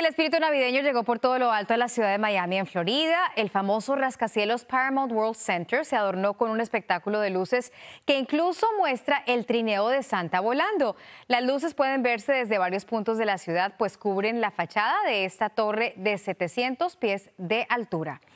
El espíritu navideño llegó por todo lo alto a la ciudad de Miami, en Florida. El famoso rascacielos Paramount World Center se adornó con un espectáculo de luces que incluso muestra el trineo de Santa volando. Las luces pueden verse desde varios puntos de la ciudad, pues cubren la fachada de esta torre de 700 pies de altura.